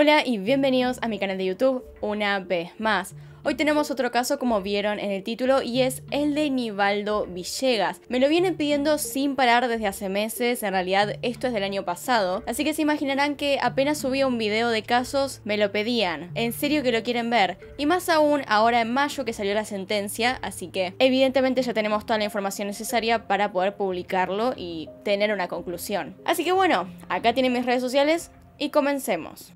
Hola y bienvenidos a mi canal de YouTube una vez más. Hoy tenemos otro caso como vieron en el título y es el de Nivaldo Villegas. Me lo vienen pidiendo sin parar desde hace meses, en realidad esto es del año pasado, así que se imaginarán que apenas subía un video de casos me lo pedían. En serio que lo quieren ver. Y más aún ahora en mayo que salió la sentencia, así que evidentemente ya tenemos toda la información necesaria para poder publicarlo y tener una conclusión. Así que bueno, acá tienen mis redes sociales y comencemos.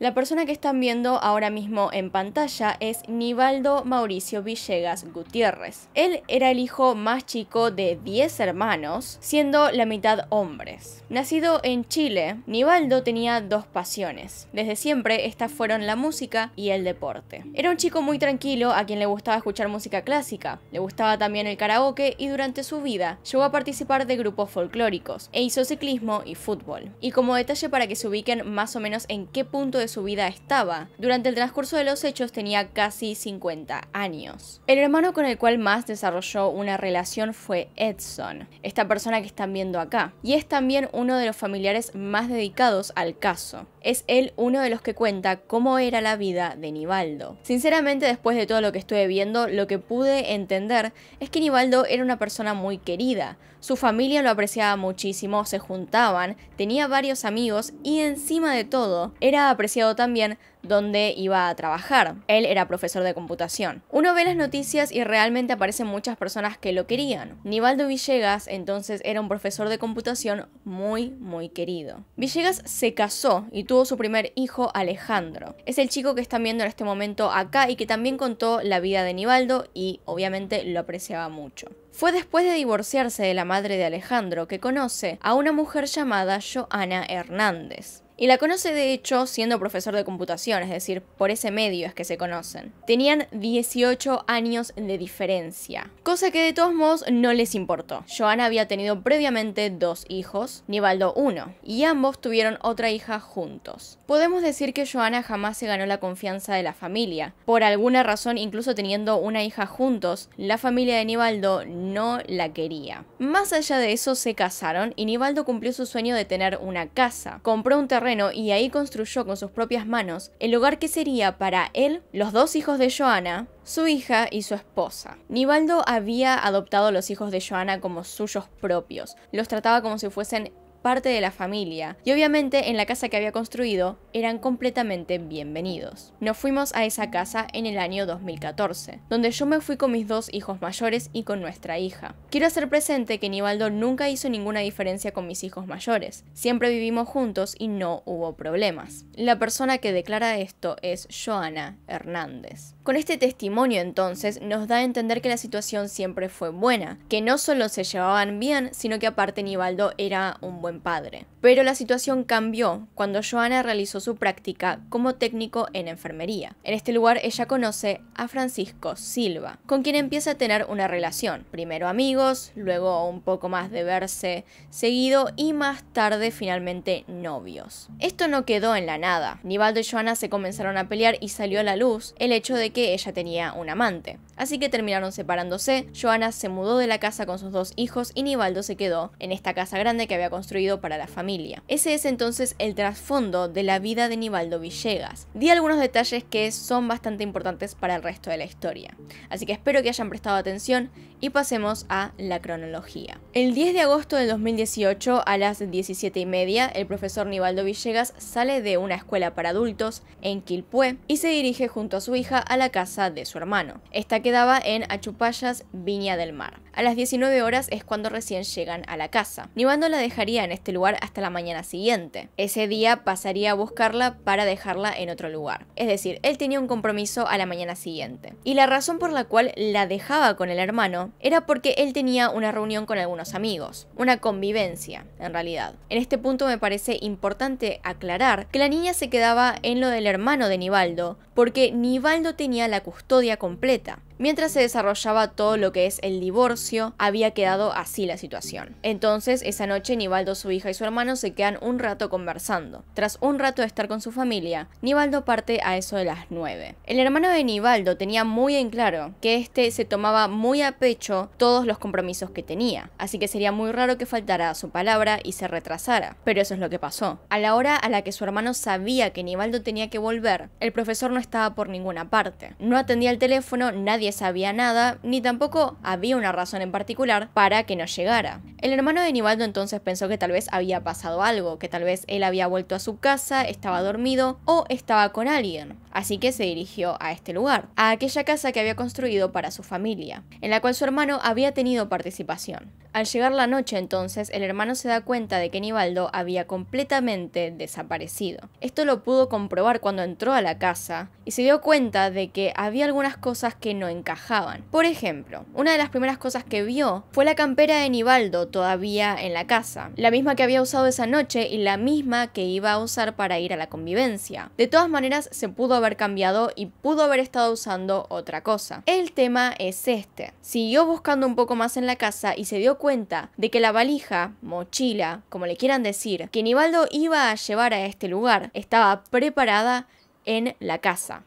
La persona que están viendo ahora mismo en pantalla es Nivaldo Mauricio Villegas Gutiérrez. Él era el hijo más chico de 10 hermanos, siendo la mitad hombres. Nacido en Chile, Nivaldo tenía dos pasiones. Desde siempre estas fueron la música y el deporte. Era un chico muy tranquilo a quien le gustaba escuchar música clásica, le gustaba también el karaoke y durante su vida llegó a participar de grupos folclóricos e hizo ciclismo y fútbol. Y como detalle para que se ubiquen más o menos en qué punto de su vida estaba. Durante el transcurso de los hechos tenía casi 50 años. El hermano con el cual más desarrolló una relación fue Edson, esta persona que están viendo acá, y es también uno de los familiares más dedicados al caso. Es él uno de los que cuenta cómo era la vida de Nivaldo. Sinceramente, después de todo lo que estuve viendo, lo que pude entender es que Nivaldo era una persona muy querida, su familia lo apreciaba muchísimo, se juntaban, tenía varios amigos y encima de todo, era apreciado también donde iba a trabajar. Él era profesor de computación. Uno ve las noticias y realmente aparecen muchas personas que lo querían. Nivaldo Villegas entonces era un profesor de computación muy, muy querido. Villegas se casó y tuvo su primer hijo Alejandro. Es el chico que están viendo en este momento acá y que también contó la vida de Nivaldo y obviamente lo apreciaba mucho. Fue después de divorciarse de la madre de Alejandro que conoce a una mujer llamada Joana Hernández y la conoce de hecho siendo profesor de computación, es decir, por ese medio es que se conocen. Tenían 18 años de diferencia, cosa que de todos modos no les importó. Joana había tenido previamente dos hijos, Nivaldo uno, y ambos tuvieron otra hija juntos. Podemos decir que Joana jamás se ganó la confianza de la familia. Por alguna razón, incluso teniendo una hija juntos, la familia de Nivaldo no la quería. Más allá de eso, se casaron y Nivaldo cumplió su sueño de tener una casa. Compró un terreno y ahí construyó con sus propias manos el lugar que sería para él, los dos hijos de Joana, su hija y su esposa. Nivaldo había adoptado los hijos de Joana como suyos propios, los trataba como si fuesen parte de la familia, y obviamente en la casa que había construido eran completamente bienvenidos. Nos fuimos a esa casa en el año 2014, donde yo me fui con mis dos hijos mayores y con nuestra hija. Quiero hacer presente que Nivaldo nunca hizo ninguna diferencia con mis hijos mayores, siempre vivimos juntos y no hubo problemas. La persona que declara esto es Joana Hernández. Con este testimonio entonces nos da a entender que la situación siempre fue buena, que no solo se llevaban bien, sino que aparte Nivaldo era un buen padre. Pero la situación cambió cuando Joana realizó su práctica como técnico en enfermería. En este lugar ella conoce a Francisco Silva, con quien empieza a tener una relación. Primero amigos, luego un poco más de verse seguido y más tarde finalmente novios. Esto no quedó en la nada. Nivaldo y Joana se comenzaron a pelear y salió a la luz el hecho de que ella tenía un amante. Así que terminaron separándose, Joana se mudó de la casa con sus dos hijos y Nivaldo se quedó en esta casa grande que había construido para la familia. Ese es entonces el trasfondo de la vida de Nivaldo Villegas. Di algunos detalles que son bastante importantes para el resto de la historia. Así que espero que hayan prestado atención y pasemos a la cronología. El 10 de agosto del 2018, a las 17 y media, el profesor Nivaldo Villegas sale de una escuela para adultos en Quilpué y se dirige junto a su hija a la casa de su hermano. Esta quedaba en Achupallas, Viña del Mar. A las 19 horas es cuando recién llegan a la casa. Nivaldo la dejaría en este lugar hasta la mañana siguiente. Ese día pasaría a buscarla para dejarla en otro lugar. Es decir, él tenía un compromiso a la mañana siguiente. Y la razón por la cual la dejaba con el hermano era porque él tenía una reunión con algunos amigos. Una convivencia, en realidad. En este punto me parece importante aclarar que la niña se quedaba en lo del hermano de Nivaldo porque Nivaldo tenía la custodia completa. Mientras se desarrollaba todo lo que es el divorcio, había quedado así la situación. Entonces, esa noche, Nivaldo, su hija y su hermano se quedan un rato conversando. Tras un rato de estar con su familia, Nivaldo parte a eso de las 9. El hermano de Nivaldo tenía muy en claro que este se tomaba muy a pecho todos los compromisos que tenía, así que sería muy raro que faltara a su palabra y se retrasara. Pero eso es lo que pasó. A la hora a la que su hermano sabía que Nivaldo tenía que volver, el profesor no estaba por ninguna parte. No atendía el teléfono, nadie sabía nada, ni tampoco había una razón en particular para que no llegara. El hermano de Nivaldo entonces pensó que tal vez había pasado algo, que tal vez él había vuelto a su casa, estaba dormido o estaba con alguien. Así que se dirigió a este lugar, a aquella casa que había construido para su familia, en la cual su hermano había tenido participación. Al llegar la noche entonces, el hermano se da cuenta de que Nibaldo había completamente desaparecido. Esto lo pudo comprobar cuando entró a la casa y se dio cuenta de que había algunas cosas que no encajaban. Por ejemplo, una de las primeras cosas que vio fue la campera de Nibaldo todavía en la casa, la misma que había usado esa noche y la misma que iba a usar para ir a la convivencia. De todas maneras, se pudo haber cambiado y pudo haber estado usando otra cosa. El tema es este. Siguió buscando un poco más en la casa y se dio cuenta de que la valija, mochila, como le quieran decir, que Nivaldo iba a llevar a este lugar, estaba preparada en la casa.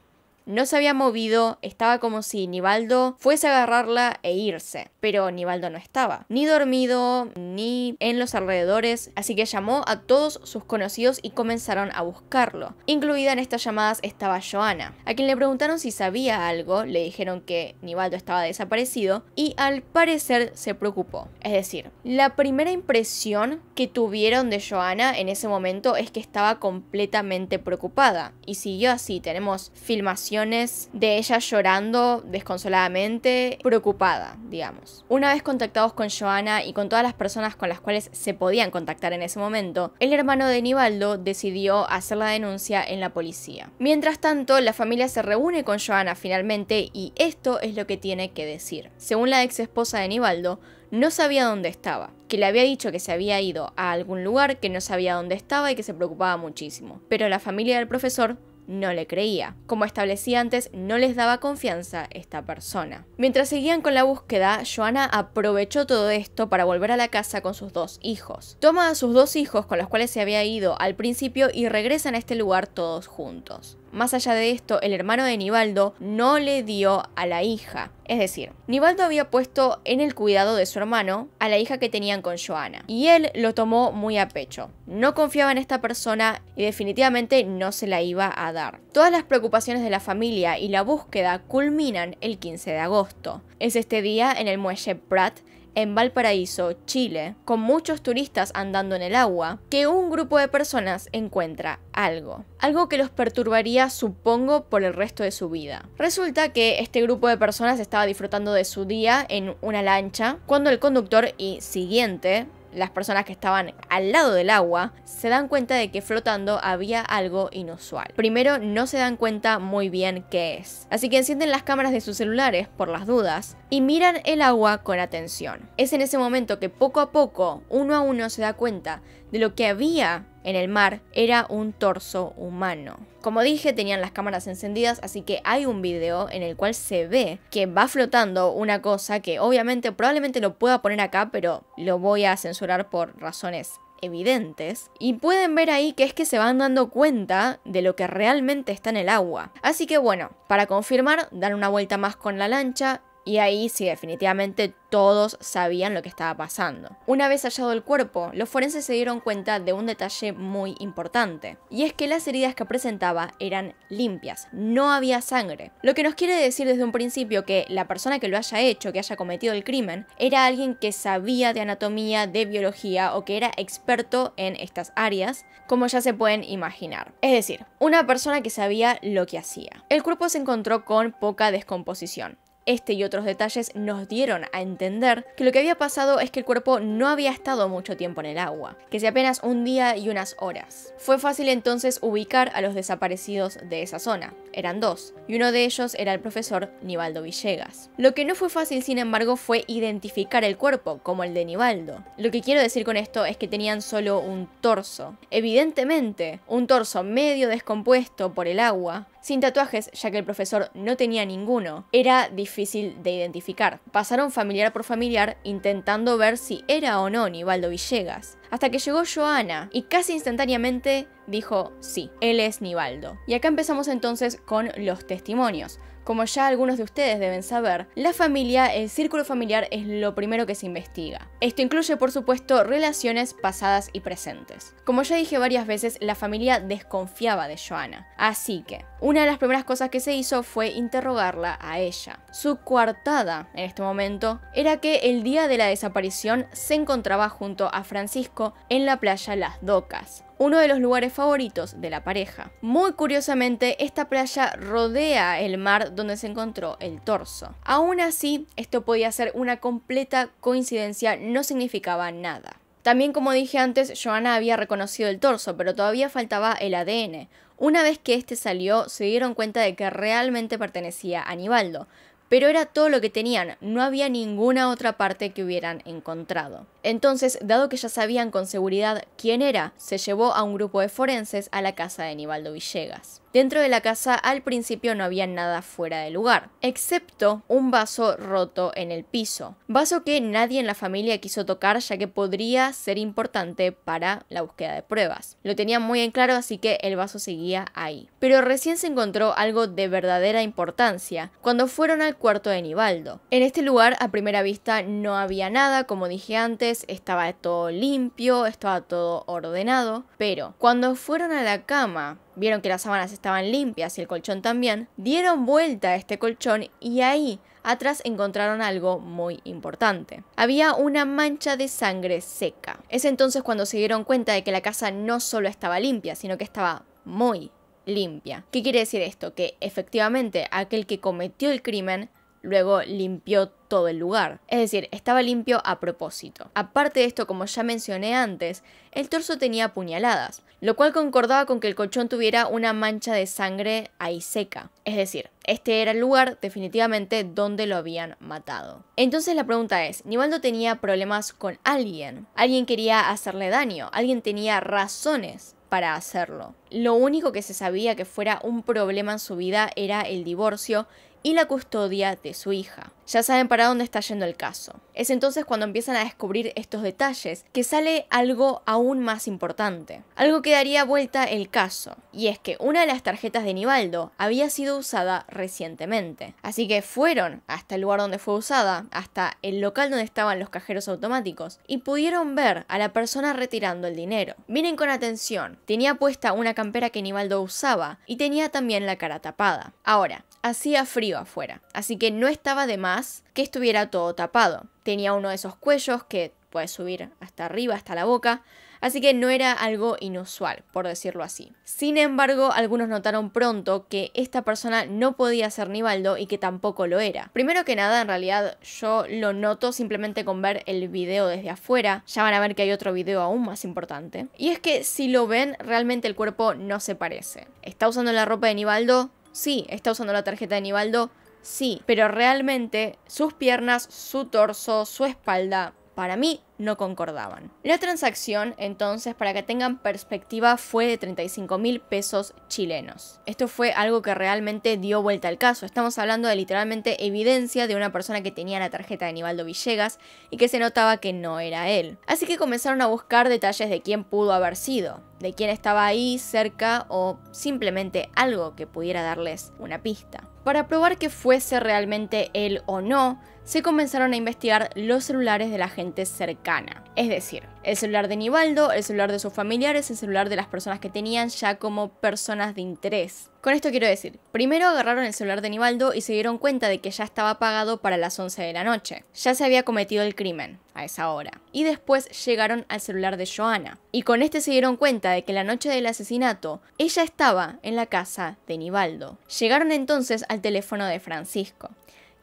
No se había movido, estaba como si Nibaldo fuese a agarrarla e irse pero Nivaldo no estaba, ni dormido, ni en los alrededores, así que llamó a todos sus conocidos y comenzaron a buscarlo. Incluida en estas llamadas estaba Joana, a quien le preguntaron si sabía algo, le dijeron que Nivaldo estaba desaparecido y al parecer se preocupó. Es decir, la primera impresión que tuvieron de Joana en ese momento es que estaba completamente preocupada y siguió así. Tenemos filmaciones de ella llorando desconsoladamente, preocupada, digamos. Una vez contactados con Joana y con todas las personas con las cuales se podían contactar en ese momento, el hermano de Nivaldo decidió hacer la denuncia en la policía. Mientras tanto, la familia se reúne con Joana finalmente y esto es lo que tiene que decir. Según la ex esposa de Nivaldo, no sabía dónde estaba, que le había dicho que se había ido a algún lugar, que no sabía dónde estaba y que se preocupaba muchísimo. Pero la familia del profesor no le creía. Como establecía antes, no les daba confianza esta persona. Mientras seguían con la búsqueda, Joana aprovechó todo esto para volver a la casa con sus dos hijos. Toma a sus dos hijos con los cuales se había ido al principio y regresan a este lugar todos juntos. Más allá de esto, el hermano de Nibaldo no le dio a la hija. Es decir, Nibaldo había puesto en el cuidado de su hermano a la hija que tenían con Joana. Y él lo tomó muy a pecho. No confiaba en esta persona y definitivamente no se la iba a dar. Todas las preocupaciones de la familia y la búsqueda culminan el 15 de agosto. Es este día en el muelle Pratt en Valparaíso, Chile, con muchos turistas andando en el agua, que un grupo de personas encuentra algo. Algo que los perturbaría, supongo, por el resto de su vida. Resulta que este grupo de personas estaba disfrutando de su día en una lancha, cuando el conductor y siguiente las personas que estaban al lado del agua se dan cuenta de que flotando había algo inusual. Primero no se dan cuenta muy bien qué es, así que encienden las cámaras de sus celulares por las dudas y miran el agua con atención. Es en ese momento que poco a poco, uno a uno, se da cuenta de lo que había en el mar era un torso humano. Como dije, tenían las cámaras encendidas, así que hay un video en el cual se ve que va flotando una cosa que obviamente probablemente lo pueda poner acá, pero lo voy a censurar por razones evidentes y pueden ver ahí que es que se van dando cuenta de lo que realmente está en el agua. Así que bueno, para confirmar, dan una vuelta más con la lancha y ahí sí, definitivamente todos sabían lo que estaba pasando. Una vez hallado el cuerpo, los forenses se dieron cuenta de un detalle muy importante, y es que las heridas que presentaba eran limpias, no había sangre, lo que nos quiere decir desde un principio que la persona que lo haya hecho, que haya cometido el crimen, era alguien que sabía de anatomía, de biología o que era experto en estas áreas, como ya se pueden imaginar. Es decir, una persona que sabía lo que hacía. El cuerpo se encontró con poca descomposición, este y otros detalles nos dieron a entender que lo que había pasado es que el cuerpo no había estado mucho tiempo en el agua, que si apenas un día y unas horas. Fue fácil entonces ubicar a los desaparecidos de esa zona, eran dos, y uno de ellos era el profesor Nivaldo Villegas. Lo que no fue fácil sin embargo fue identificar el cuerpo, como el de Nivaldo. Lo que quiero decir con esto es que tenían solo un torso. Evidentemente, un torso medio descompuesto por el agua, sin tatuajes, ya que el profesor no tenía ninguno, era difícil de identificar. Pasaron familiar por familiar intentando ver si era o no Nivaldo Villegas, hasta que llegó Joana y casi instantáneamente dijo sí, él es Nivaldo. Y acá empezamos entonces con los testimonios. Como ya algunos de ustedes deben saber, la familia, el círculo familiar es lo primero que se investiga. Esto incluye, por supuesto, relaciones pasadas y presentes. Como ya dije varias veces, la familia desconfiaba de Joana. Así que, una de las primeras cosas que se hizo fue interrogarla a ella. Su coartada, en este momento, era que el día de la desaparición se encontraba junto a Francisco en la playa Las Docas, uno de los lugares favoritos de la pareja. Muy curiosamente, esta playa rodea el mar donde se encontró el torso. Aún así, esto podía ser una completa coincidencia, no significaba nada. También como dije antes, Joana había reconocido el torso, pero todavía faltaba el ADN. Una vez que este salió, se dieron cuenta de que realmente pertenecía a Nibaldo, pero era todo lo que tenían, no había ninguna otra parte que hubieran encontrado. Entonces, dado que ya sabían con seguridad quién era, se llevó a un grupo de forenses a la casa de Nivaldo Villegas. Dentro de la casa al principio no había nada fuera de lugar, excepto un vaso roto en el piso, vaso que nadie en la familia quiso tocar ya que podría ser importante para la búsqueda de pruebas. Lo tenían muy en claro así que el vaso seguía ahí. Pero recién se encontró algo de verdadera importancia cuando fueron al cuarto de Nivaldo. En este lugar a primera vista no había nada, como dije antes, estaba todo limpio, estaba todo ordenado, pero cuando fueron a la cama, vieron que las sábanas estaban limpias y el colchón también, dieron vuelta a este colchón y ahí atrás encontraron algo muy importante. Había una mancha de sangre seca. Es entonces cuando se dieron cuenta de que la casa no solo estaba limpia, sino que estaba muy limpia. ¿Qué quiere decir esto? Que efectivamente aquel que cometió el crimen luego limpió todo todo el lugar. Es decir, estaba limpio a propósito. Aparte de esto, como ya mencioné antes, el torso tenía puñaladas, lo cual concordaba con que el colchón tuviera una mancha de sangre ahí seca. Es decir, este era el lugar definitivamente donde lo habían matado. Entonces la pregunta es, Nivaldo tenía problemas con alguien, alguien quería hacerle daño, alguien tenía razones para hacerlo. Lo único que se sabía que fuera un problema en su vida era el divorcio y la custodia de su hija. Ya saben para dónde está yendo el caso. Es entonces cuando empiezan a descubrir estos detalles que sale algo aún más importante. Algo que daría vuelta el caso. Y es que una de las tarjetas de Nivaldo había sido usada recientemente. Así que fueron hasta el lugar donde fue usada, hasta el local donde estaban los cajeros automáticos, y pudieron ver a la persona retirando el dinero. Miren con atención, tenía puesta una campera que Nivaldo usaba y tenía también la cara tapada. Ahora, hacía frío afuera, así que no estaba de más que estuviera todo tapado. Tenía uno de esos cuellos que puede subir hasta arriba, hasta la boca, así que no era algo inusual, por decirlo así. Sin embargo, algunos notaron pronto que esta persona no podía ser Nivaldo y que tampoco lo era. Primero que nada, en realidad yo lo noto simplemente con ver el video desde afuera, ya van a ver que hay otro video aún más importante. Y es que si lo ven, realmente el cuerpo no se parece. Está usando la ropa de Nivaldo, sí, está usando la tarjeta de Nivaldo, sí, pero realmente sus piernas, su torso, su espalda, para mí no concordaban. La transacción, entonces, para que tengan perspectiva, fue de 35 mil pesos chilenos. Esto fue algo que realmente dio vuelta al caso. Estamos hablando de literalmente evidencia de una persona que tenía la tarjeta de Nivaldo Villegas y que se notaba que no era él. Así que comenzaron a buscar detalles de quién pudo haber sido, de quién estaba ahí cerca o simplemente algo que pudiera darles una pista. Para probar que fuese realmente él o no, se comenzaron a investigar los celulares de la gente cercana es decir, el celular de Nivaldo, el celular de sus familiares, el celular de las personas que tenían ya como personas de interés. Con esto quiero decir, primero agarraron el celular de Nivaldo y se dieron cuenta de que ya estaba pagado para las 11 de la noche. Ya se había cometido el crimen a esa hora. Y después llegaron al celular de Joana. Y con este se dieron cuenta de que la noche del asesinato, ella estaba en la casa de Nivaldo. Llegaron entonces al teléfono de Francisco.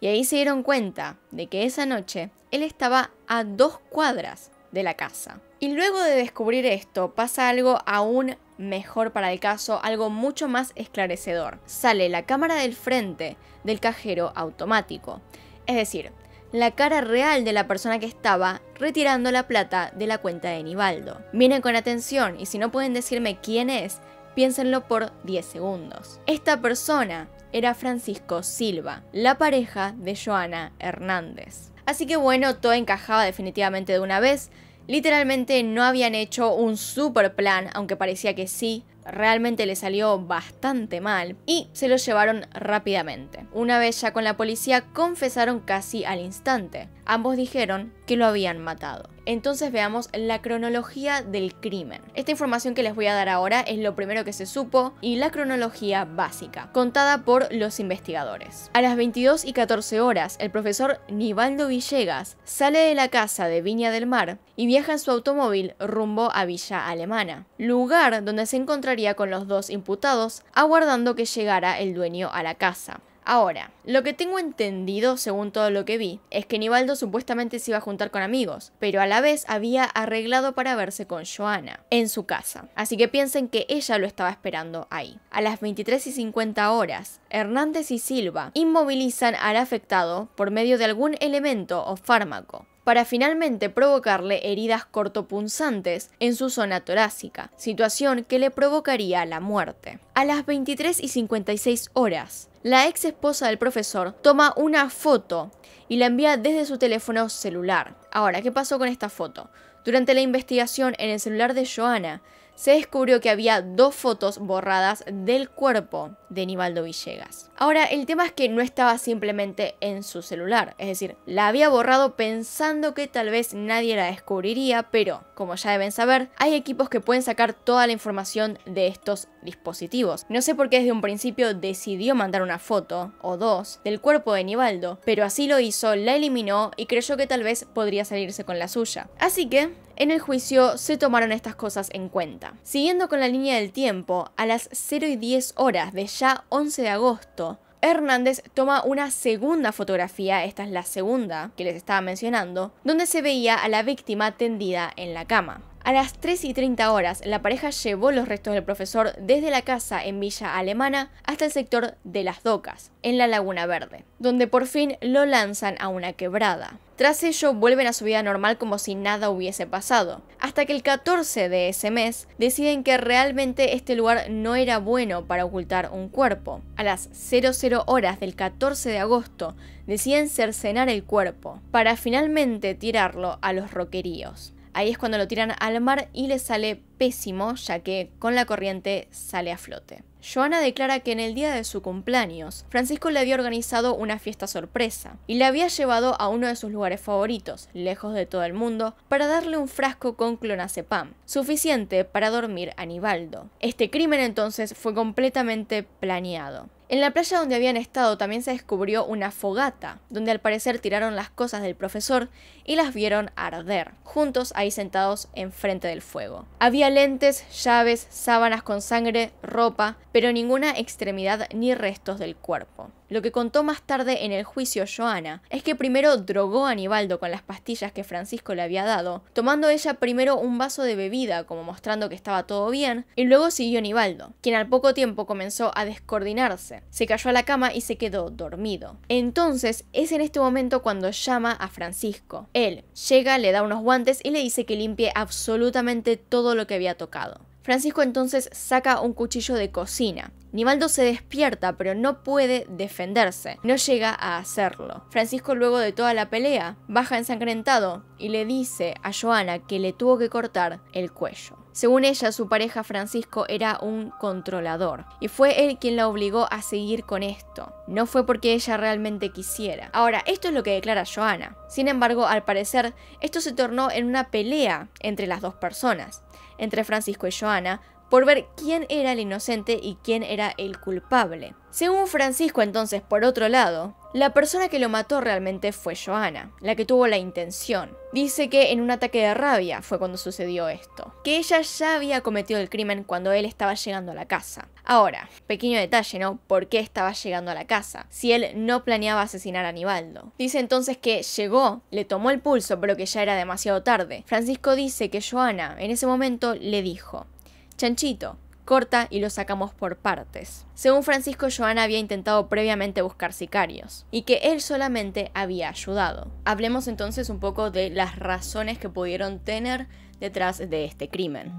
Y ahí se dieron cuenta de que esa noche él estaba a dos cuadras de la casa. Y luego de descubrir esto, pasa algo aún mejor para el caso, algo mucho más esclarecedor. Sale la cámara del frente del cajero automático. Es decir, la cara real de la persona que estaba retirando la plata de la cuenta de Nibaldo. Miren con atención y si no pueden decirme quién es, piénsenlo por 10 segundos. Esta persona era Francisco Silva, la pareja de Joana Hernández. Así que bueno, todo encajaba definitivamente de una vez. Literalmente no habían hecho un super plan, aunque parecía que sí, realmente le salió bastante mal y se lo llevaron rápidamente. Una vez ya con la policía confesaron casi al instante. Ambos dijeron que lo habían matado. Entonces veamos la cronología del crimen. Esta información que les voy a dar ahora es lo primero que se supo y la cronología básica, contada por los investigadores. A las 22 y 14 horas, el profesor Nivaldo Villegas sale de la casa de Viña del Mar y viaja en su automóvil rumbo a Villa Alemana, lugar donde se encontraría con los dos imputados aguardando que llegara el dueño a la casa. Ahora, lo que tengo entendido, según todo lo que vi, es que Nivaldo supuestamente se iba a juntar con amigos, pero a la vez había arreglado para verse con Joana, en su casa. Así que piensen que ella lo estaba esperando ahí. A las 23 y 50 horas, Hernández y Silva inmovilizan al afectado por medio de algún elemento o fármaco para finalmente provocarle heridas cortopunzantes en su zona torácica, situación que le provocaría la muerte. A las 23 y 56 horas, la ex esposa del profesor toma una foto y la envía desde su teléfono celular. Ahora, ¿qué pasó con esta foto? Durante la investigación en el celular de Joana, se descubrió que había dos fotos borradas del cuerpo de Nivaldo Villegas. Ahora, el tema es que no estaba simplemente en su celular, es decir, la había borrado pensando que tal vez nadie la descubriría, pero, como ya deben saber, hay equipos que pueden sacar toda la información de estos dispositivos. No sé por qué desde un principio decidió mandar una foto, o dos, del cuerpo de Nivaldo, pero así lo hizo, la eliminó y creyó que tal vez podría salirse con la suya. Así que, en el juicio se tomaron estas cosas en cuenta. Siguiendo con la línea del tiempo, a las 0 y 10 horas de ya 11 de agosto, Hernández toma una segunda fotografía, esta es la segunda que les estaba mencionando, donde se veía a la víctima tendida en la cama. A las 3 y 30 horas, la pareja llevó los restos del profesor desde la casa en Villa Alemana hasta el sector de Las Docas, en la Laguna Verde, donde por fin lo lanzan a una quebrada. Tras ello, vuelven a su vida normal como si nada hubiese pasado, hasta que el 14 de ese mes deciden que realmente este lugar no era bueno para ocultar un cuerpo. A las 00 horas del 14 de agosto, deciden cercenar el cuerpo, para finalmente tirarlo a los roqueríos. Ahí es cuando lo tiran al mar y le sale pésimo, ya que con la corriente sale a flote. Joana declara que en el día de su cumpleaños, Francisco le había organizado una fiesta sorpresa y le había llevado a uno de sus lugares favoritos, lejos de todo el mundo, para darle un frasco con clonazepam, suficiente para dormir a Nibaldo. Este crimen entonces fue completamente planeado. En la playa donde habían estado también se descubrió una fogata, donde al parecer tiraron las cosas del profesor y las vieron arder, juntos ahí sentados enfrente del fuego. Había lentes, llaves, sábanas con sangre, ropa, pero ninguna extremidad ni restos del cuerpo. Lo que contó más tarde en el juicio Joana es que primero drogó a Anibaldo con las pastillas que Francisco le había dado, tomando ella primero un vaso de bebida como mostrando que estaba todo bien, y luego siguió Anibaldo, quien al poco tiempo comenzó a descoordinarse, se cayó a la cama y se quedó dormido. Entonces es en este momento cuando llama a Francisco. Él llega, le da unos guantes y le dice que limpie absolutamente todo lo que había tocado. Francisco entonces saca un cuchillo de cocina. Nivaldo se despierta pero no puede defenderse, no llega a hacerlo. Francisco luego de toda la pelea baja ensangrentado y le dice a Joana que le tuvo que cortar el cuello. Según ella, su pareja Francisco era un controlador y fue él quien la obligó a seguir con esto. No fue porque ella realmente quisiera. Ahora, esto es lo que declara Joana. Sin embargo, al parecer, esto se tornó en una pelea entre las dos personas, entre Francisco y Joana, por ver quién era el inocente y quién era el culpable. Según Francisco entonces, por otro lado, la persona que lo mató realmente fue Joana, la que tuvo la intención. Dice que en un ataque de rabia fue cuando sucedió esto, que ella ya había cometido el crimen cuando él estaba llegando a la casa. Ahora, pequeño detalle, ¿no? ¿Por qué estaba llegando a la casa? Si él no planeaba asesinar a Nivaldo. Dice entonces que llegó, le tomó el pulso, pero que ya era demasiado tarde. Francisco dice que Joana en ese momento le dijo, Chanchito, corta y lo sacamos por partes. Según Francisco, Joana había intentado previamente buscar sicarios y que él solamente había ayudado. Hablemos entonces un poco de las razones que pudieron tener detrás de este crimen.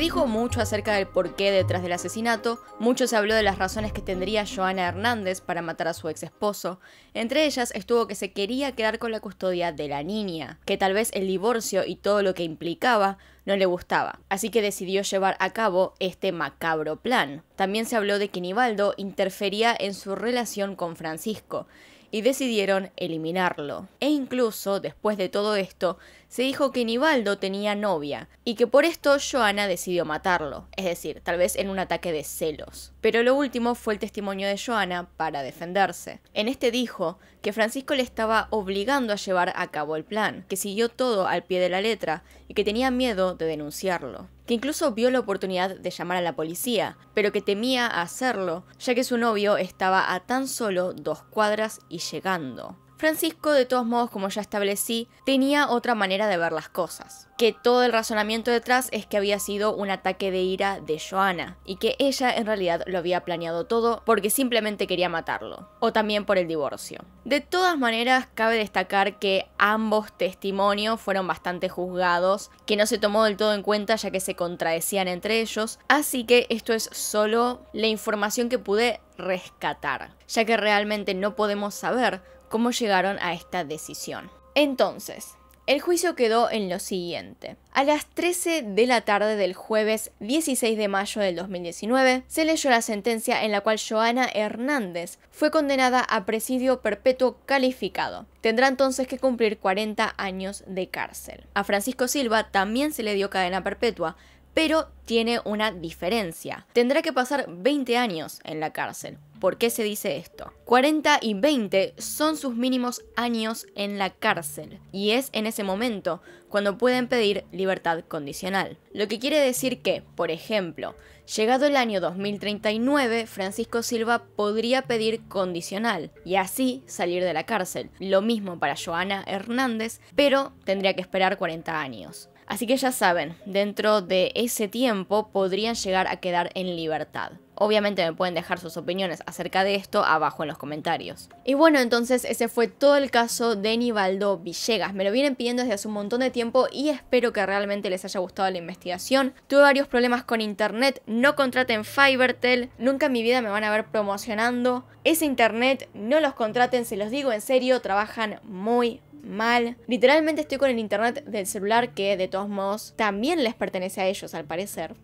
dijo mucho acerca del porqué detrás del asesinato, mucho se habló de las razones que tendría Joana Hernández para matar a su ex esposo. Entre ellas estuvo que se quería quedar con la custodia de la niña, que tal vez el divorcio y todo lo que implicaba no le gustaba, así que decidió llevar a cabo este macabro plan. También se habló de que Nibaldo interfería en su relación con Francisco, y decidieron eliminarlo. E incluso, después de todo esto, se dijo que Nibaldo tenía novia y que por esto Joana decidió matarlo, es decir, tal vez en un ataque de celos. Pero lo último fue el testimonio de Joana para defenderse. En este dijo que Francisco le estaba obligando a llevar a cabo el plan, que siguió todo al pie de la letra y que tenía miedo de denunciarlo que incluso vio la oportunidad de llamar a la policía, pero que temía hacerlo, ya que su novio estaba a tan solo dos cuadras y llegando. Francisco, de todos modos, como ya establecí, tenía otra manera de ver las cosas. Que todo el razonamiento detrás es que había sido un ataque de ira de Joana y que ella en realidad lo había planeado todo porque simplemente quería matarlo, o también por el divorcio. De todas maneras, cabe destacar que ambos testimonios fueron bastante juzgados, que no se tomó del todo en cuenta ya que se contradecían entre ellos, así que esto es solo la información que pude rescatar, ya que realmente no podemos saber cómo llegaron a esta decisión. Entonces, el juicio quedó en lo siguiente. A las 13 de la tarde del jueves 16 de mayo del 2019 se leyó la sentencia en la cual Joana Hernández fue condenada a presidio perpetuo calificado. Tendrá entonces que cumplir 40 años de cárcel. A Francisco Silva también se le dio cadena perpetua, pero tiene una diferencia. Tendrá que pasar 20 años en la cárcel. ¿Por qué se dice esto? 40 y 20 son sus mínimos años en la cárcel, y es en ese momento cuando pueden pedir libertad condicional. Lo que quiere decir que, por ejemplo, llegado el año 2039, Francisco Silva podría pedir condicional y así salir de la cárcel. Lo mismo para Joana Hernández, pero tendría que esperar 40 años. Así que ya saben, dentro de ese tiempo podrían llegar a quedar en libertad. Obviamente me pueden dejar sus opiniones acerca de esto abajo en los comentarios. Y bueno, entonces ese fue todo el caso de Nivaldo Villegas. Me lo vienen pidiendo desde hace un montón de tiempo y espero que realmente les haya gustado la investigación. Tuve varios problemas con internet, no contraten Fivertel, nunca en mi vida me van a ver promocionando. Ese internet, no los contraten, se los digo en serio, trabajan muy, mal. Literalmente estoy con el internet del celular que de todos modos también les pertenece a ellos al parecer.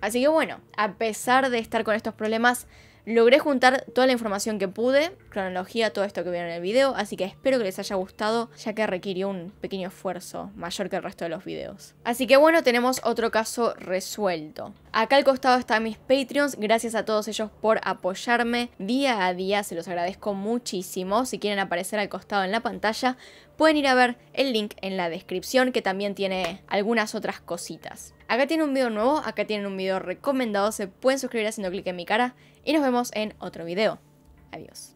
Así que bueno, a pesar de estar con estos problemas, Logré juntar toda la información que pude, cronología, todo esto que vieron en el video, así que espero que les haya gustado, ya que requirió un pequeño esfuerzo mayor que el resto de los videos. Así que bueno, tenemos otro caso resuelto. Acá al costado están mis Patreons, gracias a todos ellos por apoyarme día a día, se los agradezco muchísimo. Si quieren aparecer al costado en la pantalla, pueden ir a ver el link en la descripción que también tiene algunas otras cositas. Acá tienen un video nuevo, acá tienen un video recomendado, se pueden suscribir haciendo clic en mi cara y nos vemos en otro video. Adiós.